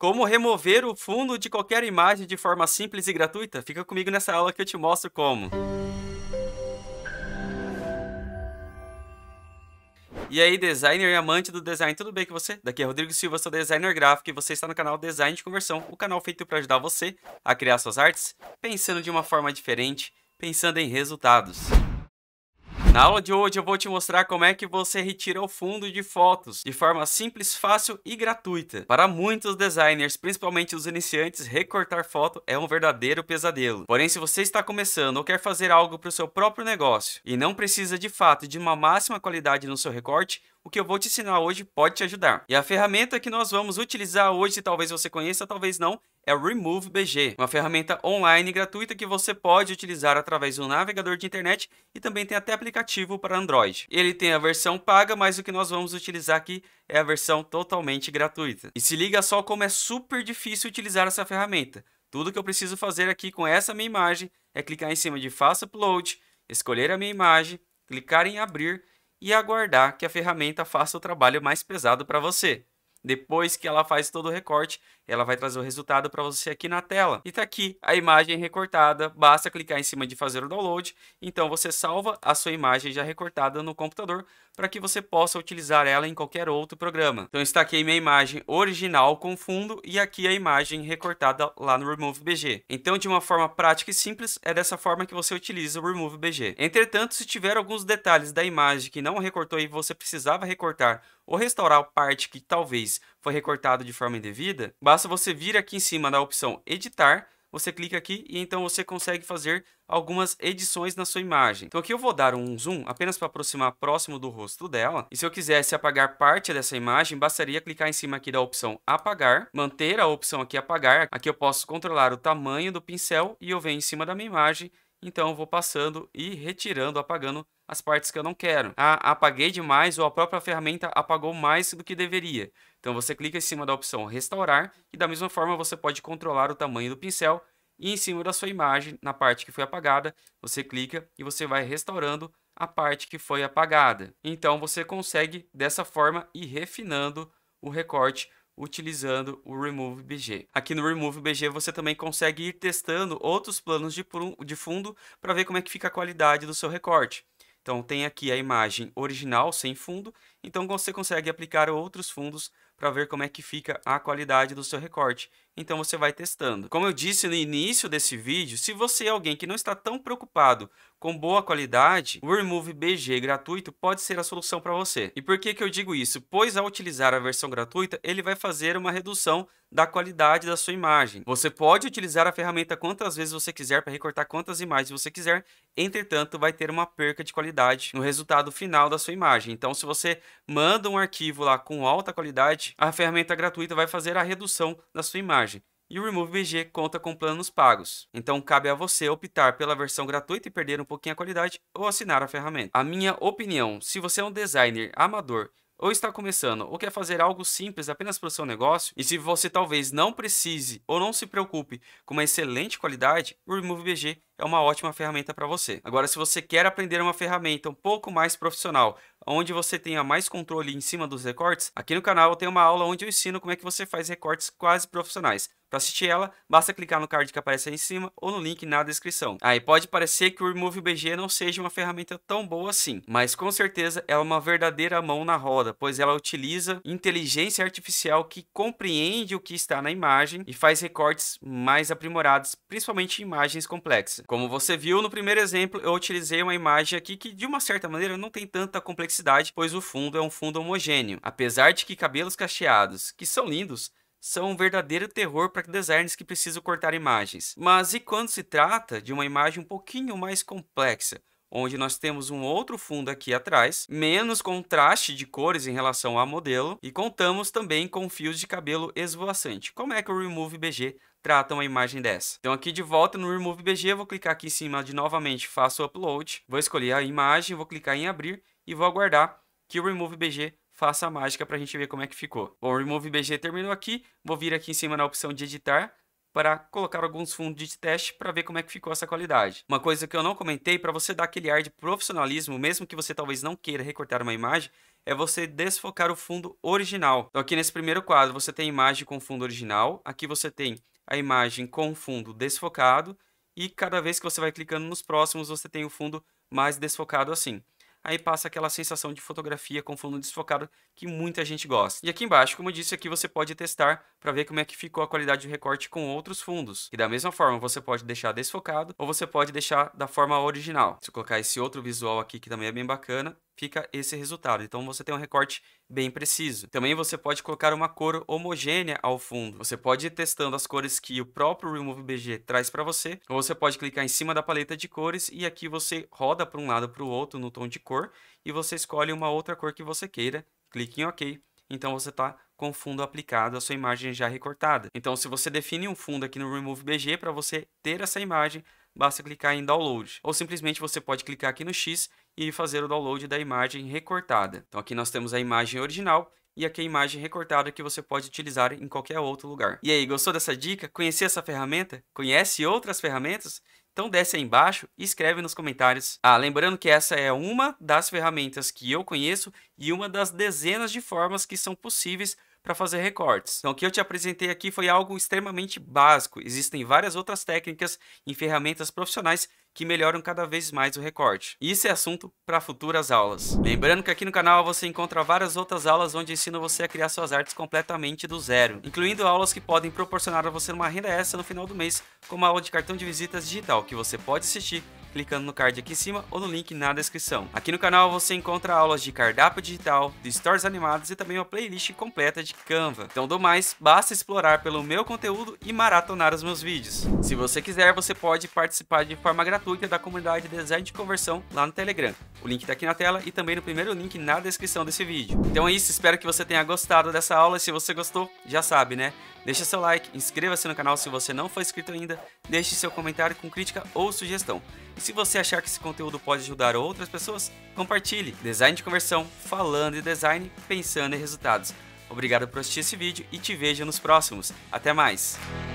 Como remover o fundo de qualquer imagem de forma simples e gratuita? Fica comigo nessa aula que eu te mostro como. E aí, designer e amante do design, tudo bem com você? Daqui é Rodrigo Silva, sou designer gráfico e você está no canal Design de Conversão, o canal feito para ajudar você a criar suas artes pensando de uma forma diferente, pensando em resultados. Na aula de hoje eu vou te mostrar como é que você retira o fundo de fotos de forma simples, fácil e gratuita. Para muitos designers, principalmente os iniciantes, recortar foto é um verdadeiro pesadelo. Porém, se você está começando ou quer fazer algo para o seu próprio negócio e não precisa de fato de uma máxima qualidade no seu recorte, o que eu vou te ensinar hoje pode te ajudar. E a ferramenta que nós vamos utilizar hoje, talvez você conheça, talvez não, é o Remove BG, uma ferramenta online gratuita que você pode utilizar através do navegador de internet e também tem até aplicativo para Android. Ele tem a versão paga, mas o que nós vamos utilizar aqui é a versão totalmente gratuita. E se liga só como é super difícil utilizar essa ferramenta. Tudo que eu preciso fazer aqui com essa minha imagem é clicar em cima de Faça Upload, escolher a minha imagem, clicar em Abrir e aguardar que a ferramenta faça o trabalho mais pesado para você. Depois que ela faz todo o recorte, ela vai trazer o resultado para você aqui na tela. E está aqui a imagem recortada, basta clicar em cima de fazer o download, então você salva a sua imagem já recortada no computador para que você possa utilizar ela em qualquer outro programa. Então está aqui minha imagem original com fundo e aqui a imagem recortada lá no Remove BG. Então de uma forma prática e simples, é dessa forma que você utiliza o Remove BG. Entretanto, se tiver alguns detalhes da imagem que não recortou e você precisava recortar ou restaurar a parte que talvez foi recortado de forma indevida, basta você vir aqui em cima da opção editar, você clica aqui e então você consegue fazer algumas edições na sua imagem. Então aqui eu vou dar um zoom apenas para aproximar próximo do rosto dela. E se eu quisesse apagar parte dessa imagem, bastaria clicar em cima aqui da opção apagar, manter a opção aqui apagar. Aqui eu posso controlar o tamanho do pincel e eu venho em cima da minha imagem. Então eu vou passando e retirando, apagando as partes que eu não quero. Ah, apaguei demais ou a própria ferramenta apagou mais do que deveria. Então você clica em cima da opção restaurar e da mesma forma você pode controlar o tamanho do pincel e em cima da sua imagem, na parte que foi apagada, você clica e você vai restaurando a parte que foi apagada. Então você consegue dessa forma ir refinando o recorte utilizando o Remove BG. Aqui no Remove BG você também consegue ir testando outros planos de fundo para ver como é que fica a qualidade do seu recorte. Então tem aqui a imagem original sem fundo, então você consegue aplicar outros fundos para ver como é que fica a qualidade do seu recorte. Então você vai testando. Como eu disse no início desse vídeo, se você é alguém que não está tão preocupado com boa qualidade, o Remove BG gratuito pode ser a solução para você. E por que, que eu digo isso? Pois ao utilizar a versão gratuita, ele vai fazer uma redução da qualidade da sua imagem. Você pode utilizar a ferramenta quantas vezes você quiser para recortar quantas imagens você quiser, entretanto, vai ter uma perca de qualidade no resultado final da sua imagem. Então, se você manda um arquivo lá com alta qualidade, a ferramenta gratuita vai fazer a redução da sua imagem. E o BG conta com planos pagos, então cabe a você optar pela versão gratuita e perder um pouquinho a qualidade ou assinar a ferramenta. A minha opinião, se você é um designer amador ou está começando ou quer fazer algo simples apenas para o seu negócio, e se você talvez não precise ou não se preocupe com uma excelente qualidade, o Remove BG é uma ótima ferramenta para você. Agora, se você quer aprender uma ferramenta um pouco mais profissional, onde você tenha mais controle em cima dos recortes, aqui no canal eu tenho uma aula onde eu ensino como é que você faz recortes quase profissionais. Para assistir ela, basta clicar no card que aparece aí em cima ou no link na descrição. Aí pode parecer que o Remove BG não seja uma ferramenta tão boa assim, mas com certeza ela é uma verdadeira mão na roda, pois ela utiliza inteligência artificial que compreende o que está na imagem e faz recortes mais aprimorados, principalmente em imagens complexas. Como você viu no primeiro exemplo, eu utilizei uma imagem aqui que de uma certa maneira não tem tanta complexidade complexidade, pois o fundo é um fundo homogêneo, apesar de que cabelos cacheados, que são lindos, são um verdadeiro terror para designers que precisam cortar imagens. Mas e quando se trata de uma imagem um pouquinho mais complexa, onde nós temos um outro fundo aqui atrás, menos contraste de cores em relação ao modelo, e contamos também com fios de cabelo esvoaçante. Como é que o Remove BG trata uma imagem dessa? Então aqui de volta no Remove BG, eu vou clicar aqui em cima de novamente, faço upload, vou escolher a imagem, vou clicar em abrir, e vou aguardar que o RemoveBG faça a mágica para a gente ver como é que ficou. Bom, o RemoveBG terminou aqui, vou vir aqui em cima na opção de editar, para colocar alguns fundos de teste para ver como é que ficou essa qualidade. Uma coisa que eu não comentei, para você dar aquele ar de profissionalismo, mesmo que você talvez não queira recortar uma imagem, é você desfocar o fundo original. Então aqui nesse primeiro quadro você tem a imagem com fundo original, aqui você tem a imagem com fundo desfocado, e cada vez que você vai clicando nos próximos você tem o fundo mais desfocado assim aí passa aquela sensação de fotografia com fundo desfocado que muita gente gosta. E aqui embaixo, como eu disse, aqui você pode testar para ver como é que ficou a qualidade do recorte com outros fundos. E da mesma forma, você pode deixar desfocado ou você pode deixar da forma original. Se eu colocar esse outro visual aqui que também é bem bacana, fica esse resultado. Então você tem um recorte bem preciso. Também você pode colocar uma cor homogênea ao fundo. Você pode ir testando as cores que o próprio Remove BG traz para você, ou você pode clicar em cima da paleta de cores e aqui você roda para um lado para o outro no tom de cor e você escolhe uma outra cor que você queira, clique em OK. Então você está com o fundo aplicado à sua imagem já recortada. Então se você define um fundo aqui no Remove BG para você ter essa imagem, basta clicar em download. Ou simplesmente você pode clicar aqui no X e fazer o download da imagem recortada. Então aqui nós temos a imagem original e aqui a imagem recortada que você pode utilizar em qualquer outro lugar. E aí, gostou dessa dica? Conhecer essa ferramenta? Conhece outras ferramentas? Então desce aí embaixo e escreve nos comentários. Ah, lembrando que essa é uma das ferramentas que eu conheço e uma das dezenas de formas que são possíveis para fazer recortes. Então, o que eu te apresentei aqui foi algo extremamente básico. Existem várias outras técnicas em ferramentas profissionais que melhoram cada vez mais o recorte. E isso é assunto para futuras aulas. Lembrando que aqui no canal você encontra várias outras aulas onde ensino você a criar suas artes completamente do zero, incluindo aulas que podem proporcionar a você uma renda extra no final do mês, como a aula de cartão de visitas digital, que você pode assistir clicando no card aqui em cima ou no link na descrição. Aqui no canal você encontra aulas de cardápio digital, de stories animados e também uma playlist completa de Canva. Então do mais, basta explorar pelo meu conteúdo e maratonar os meus vídeos. Se você quiser, você pode participar de forma gratuita da comunidade Design de Conversão lá no Telegram. O link está aqui na tela e também no primeiro link na descrição desse vídeo. Então é isso, espero que você tenha gostado dessa aula e se você gostou, já sabe, né? Deixe seu like, inscreva-se no canal se você não for inscrito ainda, deixe seu comentário com crítica ou sugestão. E se você achar que esse conteúdo pode ajudar outras pessoas, compartilhe. Design de conversão, falando em design, pensando em resultados. Obrigado por assistir esse vídeo e te vejo nos próximos. Até mais!